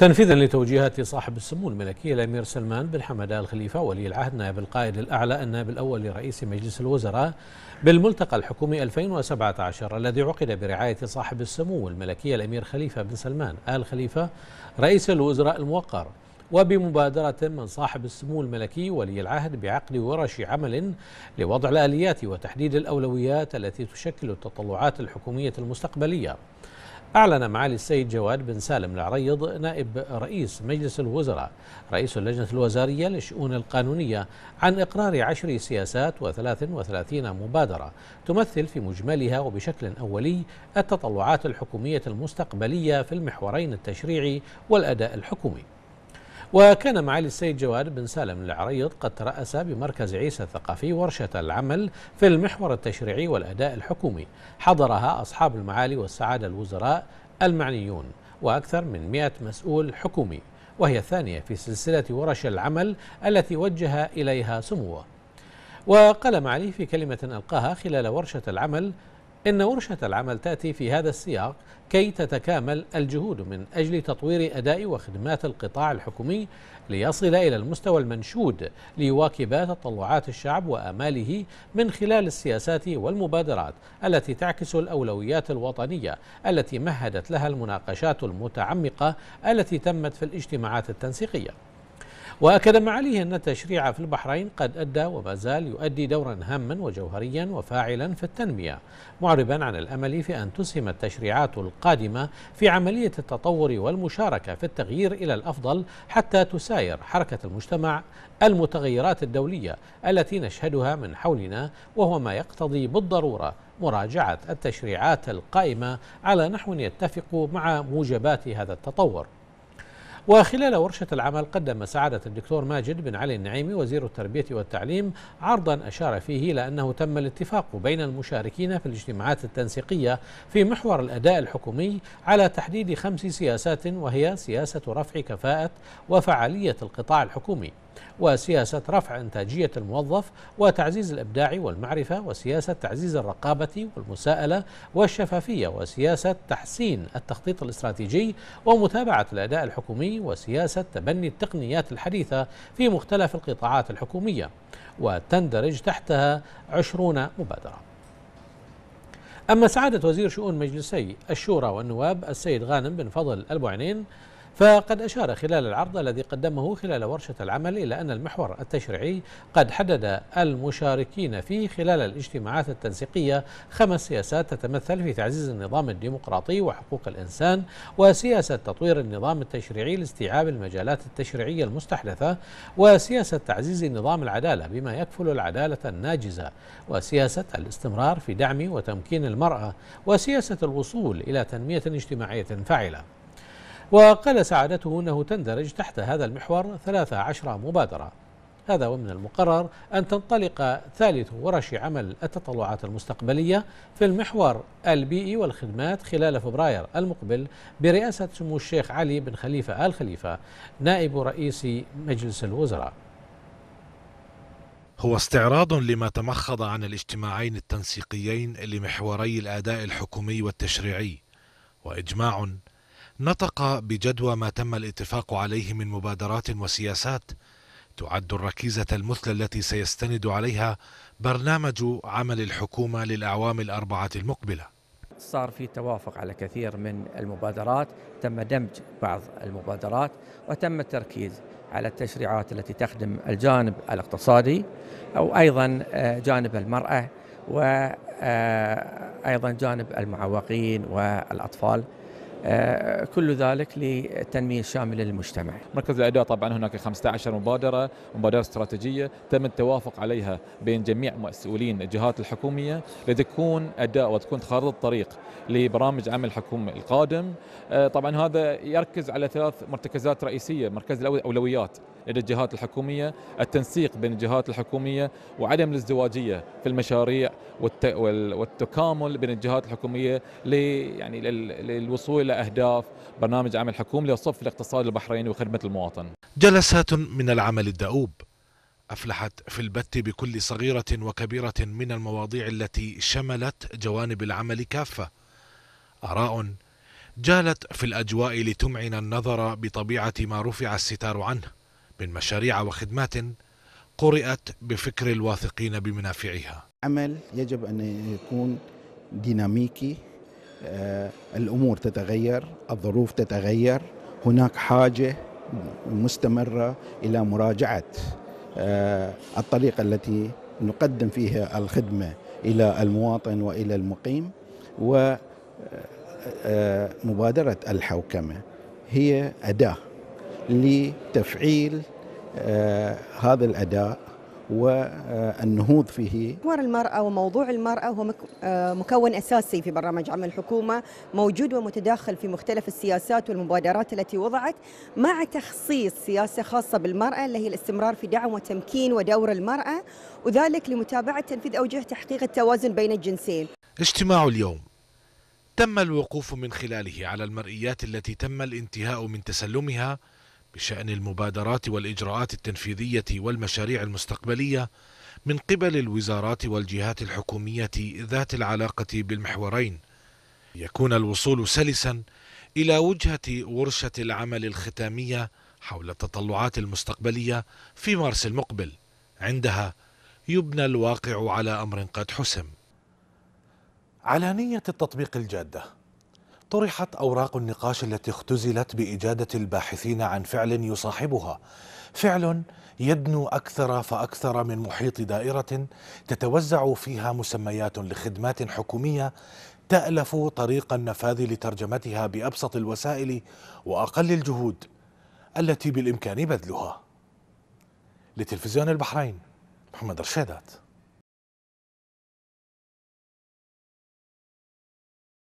تنفيذا لتوجيهات صاحب السمو الملكي الامير سلمان بن حمد ال خليفه ولي العهد نائب القائد الاعلى النائب الاول لرئيس مجلس الوزراء بالملتقى الحكومي 2017 الذي عقد برعايه صاحب السمو الملكي الامير خليفه بن سلمان ال خليفه رئيس الوزراء الموقر وبمبادرة من صاحب السمو الملكي ولي العهد بعقد ورش عمل لوضع الآليات وتحديد الأولويات التي تشكل التطلعات الحكومية المستقبلية أعلن معالي السيد جواد بن سالم العريض نائب رئيس مجلس الوزراء رئيس اللجنة الوزارية للشؤون القانونية عن إقرار عشر سياسات و33 مبادرة تمثل في مجملها وبشكل أولي التطلعات الحكومية المستقبلية في المحورين التشريعي والأداء الحكومي وكان معالي السيد جواد بن سالم العريض قد ترأس بمركز عيسى الثقافي ورشة العمل في المحور التشريعي والأداء الحكومي حضرها أصحاب المعالي والسعادة الوزراء المعنيون وأكثر من 100 مسؤول حكومي وهي الثانية في سلسلة ورش العمل التي وجه إليها سموه وقال معالي في كلمة ألقاها خلال ورشة العمل إن ورشة العمل تأتي في هذا السياق كي تتكامل الجهود من أجل تطوير أداء وخدمات القطاع الحكومي ليصل إلى المستوى المنشود ليواكب تطلعات الشعب وآماله من خلال السياسات والمبادرات التي تعكس الأولويات الوطنية التي مهدت لها المناقشات المتعمقة التي تمت في الاجتماعات التنسيقية وأكد معاليه أن التشريع في البحرين قد أدى وما زال يؤدي دورا هاما وجوهريا وفاعلا في التنمية معربا عن الأمل في أن تسهم التشريعات القادمة في عملية التطور والمشاركة في التغيير إلى الأفضل حتى تساير حركة المجتمع المتغيرات الدولية التي نشهدها من حولنا وهو ما يقتضي بالضرورة مراجعة التشريعات القائمة على نحو يتفق مع موجبات هذا التطور وخلال ورشة العمل قدم سعادة الدكتور ماجد بن علي النعيمي وزير التربية والتعليم عرضا أشار فيه إلى أنه تم الاتفاق بين المشاركين في الاجتماعات التنسيقية في محور الأداء الحكومي على تحديد خمس سياسات وهي سياسة رفع كفاءة وفعالية القطاع الحكومي وسياسة رفع إنتاجية الموظف وتعزيز الإبداع والمعرفة وسياسة تعزيز الرقابة والمساءلة والشفافية وسياسة تحسين التخطيط الاستراتيجي ومتابعة الأداء الحكومي وسياسة تبني التقنيات الحديثة في مختلف القطاعات الحكومية وتندرج تحتها عشرون مبادرة أما سعادة وزير شؤون مجلسي الشورى والنواب السيد غانم بن فضل البعنين فقد أشار خلال العرض الذي قدمه خلال ورشة العمل إلى أن المحور التشريعي قد حدد المشاركين فيه خلال الاجتماعات التنسيقية خمس سياسات تتمثل في تعزيز النظام الديمقراطي وحقوق الإنسان وسياسة تطوير النظام التشريعي لاستيعاب المجالات التشريعية المستحدثة وسياسة تعزيز نظام العدالة بما يكفل العدالة الناجزة وسياسة الاستمرار في دعم وتمكين المرأة وسياسة الوصول إلى تنمية اجتماعية فاعلة وقال سعادته أنه تندرج تحت هذا المحور 13 مبادرة هذا ومن المقرر أن تنطلق ثالث ورش عمل التطلعات المستقبلية في المحور البيئي والخدمات خلال فبراير المقبل برئاسة سمو الشيخ علي بن خليفة آل خليفة نائب رئيس مجلس الوزراء هو استعراض لما تمخض عن الاجتماعين التنسيقيين لمحوري الأداء الحكومي والتشريعي وإجماع نطق بجدوى ما تم الاتفاق عليه من مبادرات وسياسات تعد الركيزة المثلى التي سيستند عليها برنامج عمل الحكومة للأعوام الأربعة المقبلة صار في توافق على كثير من المبادرات تم دمج بعض المبادرات وتم التركيز على التشريعات التي تخدم الجانب الاقتصادي أو أيضا آه، جانب المرأة وأيضا آه، جانب المعوقين والأطفال آه، كل ذلك للتنمية الشاملة للمجتمع مركز الأداء طبعا هناك 15 مبادرة مبادرة استراتيجية تم التوافق عليها بين جميع مسؤولين الجهات الحكومية لتكون أداء وتكون خارطة الطريق لبرامج عمل الحكومة القادم آه، طبعا هذا يركز على ثلاث مرتكزات رئيسية مركز الأولويات الى الجهات الحكوميه، التنسيق بين الجهات الحكوميه وعدم الازدواجيه في المشاريع والتكامل بين الجهات الحكوميه يعني للوصول الى اهداف برنامج عمل حكومي لصف الاقتصاد البحريني وخدمه المواطن. جلسات من العمل الدؤوب أفلحت في البت بكل صغيرة وكبيرة من المواضيع التي شملت جوانب العمل كافة آراء جالت في الأجواء لتمعن النظر بطبيعة ما رفع الستار عنه من مشاريع وخدمات قرئت بفكر الواثقين بمنافعها عمل يجب أن يكون ديناميكي آه، الأمور تتغير الظروف تتغير هناك حاجة مستمرة إلى مراجعة آه، الطريقة التي نقدم فيها الخدمة إلى المواطن وإلى المقيم ومبادرة آه، الحوكمة هي أداة لتفعيل آه، هذا الأداء والنهوض فيه حوار المرأة وموضوع المرأة هو آه، مكون أساسي في برنامج عمل الحكومة موجود ومتداخل في مختلف السياسات والمبادرات التي وضعت مع تخصيص سياسة خاصة بالمرأة اللي هي الاستمرار في دعم وتمكين ودور المرأة وذلك لمتابعة تنفيذ أوجه تحقيق التوازن بين الجنسين اجتماع اليوم تم الوقوف من خلاله على المرئيات التي تم الانتهاء من تسلمها بشأن المبادرات والإجراءات التنفيذية والمشاريع المستقبلية من قبل الوزارات والجهات الحكومية ذات العلاقة بالمحورين يكون الوصول سلسا إلى وجهة ورشة العمل الختامية حول التطلعات المستقبلية في مارس المقبل عندها يبنى الواقع على أمر قد حسم علانية التطبيق الجادة طرحت أوراق النقاش التي اختزلت بإجادة الباحثين عن فعل يصاحبها فعل يدنو أكثر فأكثر من محيط دائرة تتوزع فيها مسميات لخدمات حكومية تألف طريق النفاذ لترجمتها بأبسط الوسائل وأقل الجهود التي بالإمكان بذلها لتلفزيون البحرين محمد رشيدات